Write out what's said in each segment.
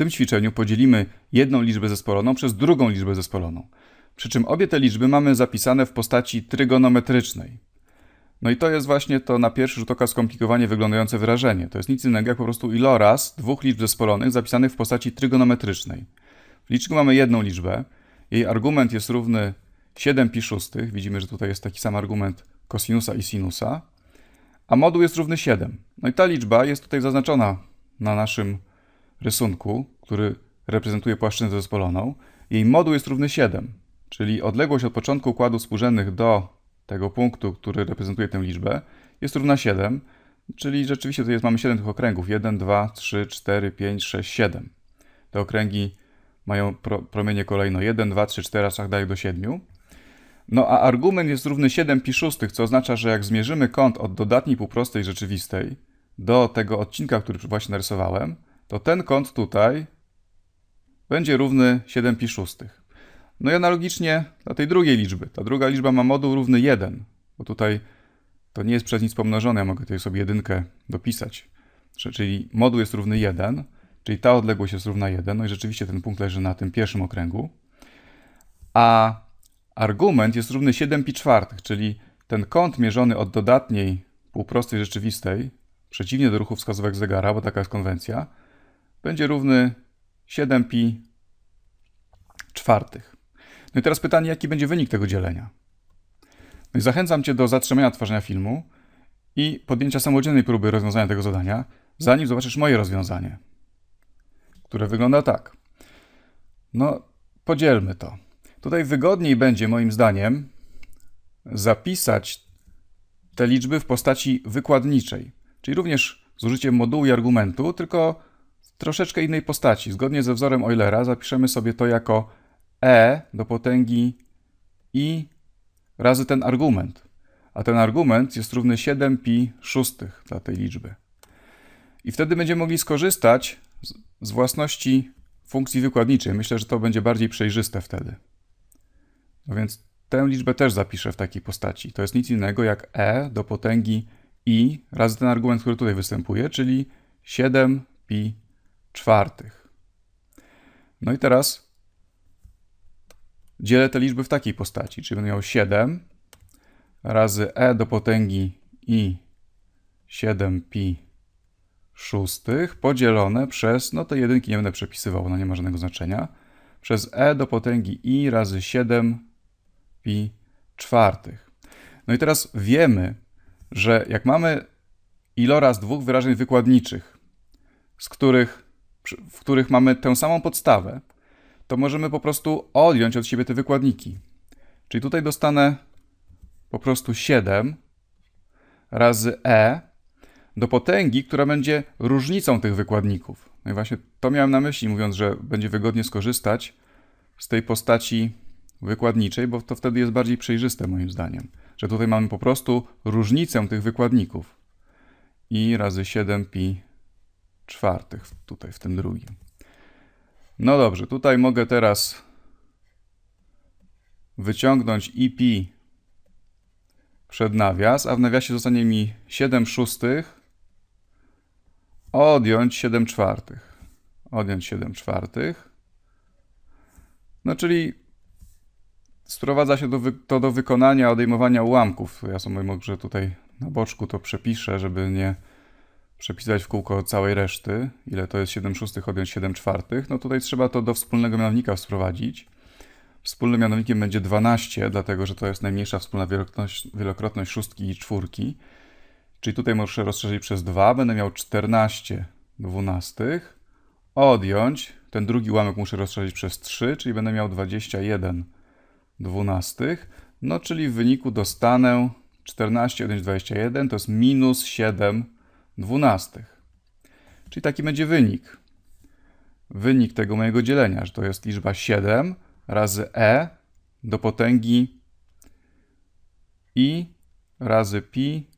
tym ćwiczeniu podzielimy jedną liczbę zespoloną przez drugą liczbę zespoloną. Przy czym obie te liczby mamy zapisane w postaci trygonometrycznej. No i to jest właśnie to na pierwszy rzut oka skomplikowanie wyglądające wyrażenie. To jest nic innego jak po prostu iloraz dwóch liczb zespolonych zapisanych w postaci trygonometrycznej. W liczniku mamy jedną liczbę, jej argument jest równy 7 pi szóstych. Widzimy, że tutaj jest taki sam argument kosinusa i sinusa. A moduł jest równy 7. No i ta liczba jest tutaj zaznaczona na naszym rysunku, który reprezentuje płaszczyznę zespoloną, jej moduł jest równy 7, czyli odległość od początku układu współrzędnych do tego punktu, który reprezentuje tę liczbę, jest równa 7, czyli rzeczywiście tutaj jest, mamy 7 tych okręgów. 1, 2, 3, 4, 5, 6, 7. Te okręgi mają pro, promienie kolejno 1, 2, 3, 4, aż tak daje do 7. No a argument jest równy 7 pi 6, co oznacza, że jak zmierzymy kąt od dodatniej półprostej rzeczywistej do tego odcinka, który właśnie narysowałem, to ten kąt tutaj będzie równy 7 pi szóstych. No i analogicznie dla tej drugiej liczby. Ta druga liczba ma moduł równy 1, bo tutaj to nie jest przez nic pomnożone, ja mogę tutaj sobie jedynkę dopisać. Czyli moduł jest równy 1, czyli ta odległość jest równa 1, no i rzeczywiście ten punkt leży na tym pierwszym okręgu. A argument jest równy 7 pi czwartych, czyli ten kąt mierzony od dodatniej półprostej rzeczywistej, przeciwnie do ruchu wskazówek zegara, bo taka jest konwencja, będzie równy 7pi czwartych. No i teraz pytanie, jaki będzie wynik tego dzielenia? No i zachęcam Cię do zatrzymania tworzenia filmu i podjęcia samodzielnej próby rozwiązania tego zadania, zanim zobaczysz moje rozwiązanie, które wygląda tak. No, podzielmy to. Tutaj wygodniej będzie, moim zdaniem, zapisać te liczby w postaci wykładniczej, czyli również z użyciem modułu i argumentu, tylko troszeczkę innej postaci. Zgodnie ze wzorem Eulera zapiszemy sobie to jako e do potęgi i razy ten argument. A ten argument jest równy 7 pi szóstych dla tej liczby. I wtedy będziemy mogli skorzystać z, własności funkcji wykładniczej. Myślę, że to będzie bardziej przejrzyste wtedy. No więc tę liczbę też zapiszę w takiej postaci. To jest nic innego jak e do potęgi i razy ten argument, który tutaj występuje, czyli 7 pi czwartych. No i teraz dzielę te liczby w takiej postaci, czyli będę miał 7 razy e do potęgi i 7pi szóstych podzielone przez, no te jedynki nie będę przepisywał, ona nie ma żadnego znaczenia, przez e do potęgi i razy 7pi czwartych. No i teraz wiemy, że jak mamy iloraz dwóch wyrażeń wykładniczych, z których w których mamy tę samą podstawę, to możemy po prostu odjąć od siebie te wykładniki. Czyli tutaj dostanę po prostu 7 razy e do potęgi, która będzie różnicą tych wykładników. No i właśnie to miałem na myśli, mówiąc, że będzie wygodnie skorzystać z tej postaci wykładniczej, bo to wtedy jest bardziej przejrzyste moim zdaniem. Że tutaj mamy po prostu różnicę tych wykładników. i razy 7 pi czwartych, tutaj w tym drugim. No dobrze, tutaj mogę teraz wyciągnąć IP przed nawias, a w nawiasie zostanie mi 7 szóstych, odjąć 7 czwartych. Odjąć 7 czwartych. No czyli sprowadza się do to do wykonania odejmowania ułamków. Ja sobie może tutaj na boczku to przepiszę, żeby nie przepisać w kółko całej reszty, ile to jest 7 szóstych odjąć 7 czwartych, no tutaj trzeba to do wspólnego mianownika wprowadzić. Wspólnym mianownikiem będzie 12, dlatego że to jest najmniejsza wspólna wielokrotność, wielokrotność szóstki i czwórki. Czyli tutaj muszę rozszerzyć przez 2, będę miał 14 dwunastych. Odjąć, ten drugi ułamek muszę rozszerzyć przez 3, czyli będę miał 21 dwunastych. No czyli w wyniku dostanę 14 odjąć 21, to jest minus 7 dwunastych. Czyli taki będzie wynik. Wynik tego mojego dzielenia, że to jest liczba 7 razy e do potęgi i razy pi,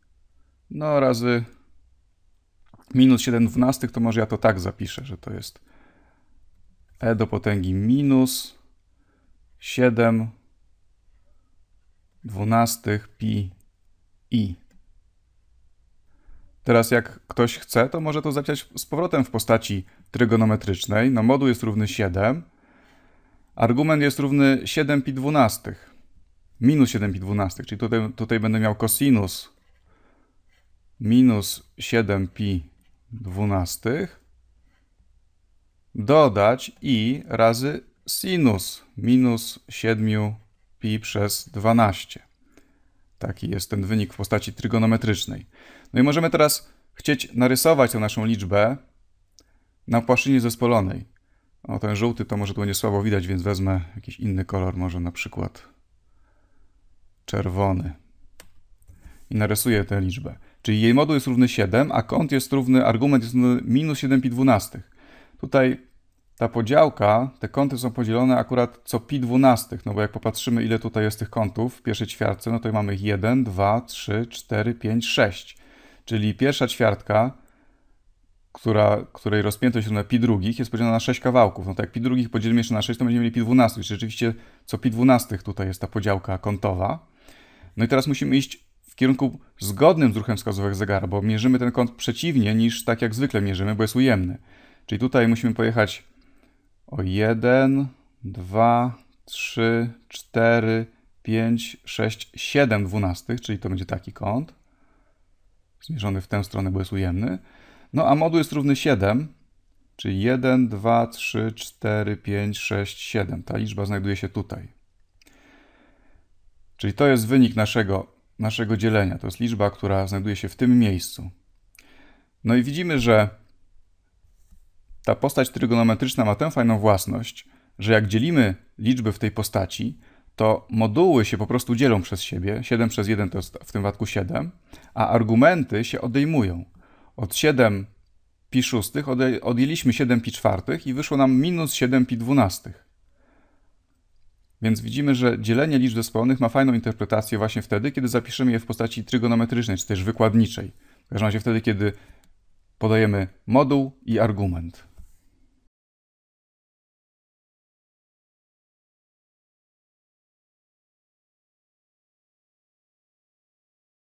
no razy minus 7 dwunastych, to może ja to tak zapiszę, że to jest e do potęgi minus 7 dwunastych pi i. Teraz jak ktoś chce, to może to zapisać z powrotem w postaci trygonometrycznej. No moduł jest równy 7. Argument jest równy 7 pi 12. Minus 7 pi 12, czyli tutaj, tutaj będę miał kosinus minus 7 pi 12 dodać i razy sinus minus 7 pi przez 12. Taki jest ten wynik w postaci trygonometrycznej. No i możemy teraz chcieć narysować tę naszą liczbę na płaszczyźnie zespolonej. O, ten żółty to może tu nie słabo widać, więc wezmę jakiś inny kolor, może na przykład czerwony. I narysuję tę liczbę. Czyli jej moduł jest równy 7, a kąt jest równy, argument jest równy minus 7 pi 12. Tutaj ta podziałka, te kąty są podzielone akurat co pi dwunastych, no bo jak popatrzymy ile tutaj jest tych kątów w pierwszej ćwiartce, no to mamy 1, 2, 3, 4, 5, 6. Czyli pierwsza ćwiartka, która, której rozpiętość na pi drugich jest podzielona na 6 kawałków. No tak jak pi drugich podzielimy jeszcze na 6, to będziemy mieli pi dwunastych. Czyli rzeczywiście co pi dwunastych tutaj jest ta podziałka kątowa. No i teraz musimy iść w kierunku zgodnym z ruchem wskazówek zegara, bo mierzymy ten kąt przeciwnie niż tak jak zwykle mierzymy, bo jest ujemny. Czyli tutaj musimy pojechać o 1, 2, 3, 4, 5, 6, 7 dwunastych, czyli to będzie taki kąt, zmierzony w tę stronę, bo jest ujemny. No a moduł jest równy 7, czyli 1, 2, 3, 4, 5, 6, 7. Ta liczba znajduje się tutaj. Czyli to jest wynik naszego, naszego dzielenia. To jest liczba, która znajduje się w tym miejscu. No i widzimy, że ta postać trygonometryczna ma tę fajną własność, że jak dzielimy liczby w tej postaci, to moduły się po prostu dzielą przez siebie. 7 przez 1 to jest w tym wypadku 7, a argumenty się odejmują. Od 7 pi 6 odjęliśmy 7 pi 4 i wyszło nam minus 7 pi 12. Więc widzimy, że dzielenie liczb zespolnych ma fajną interpretację właśnie wtedy, kiedy zapiszemy je w postaci trygonometrycznej, czy też wykładniczej. W każdym razie wtedy, kiedy podajemy moduł i argument.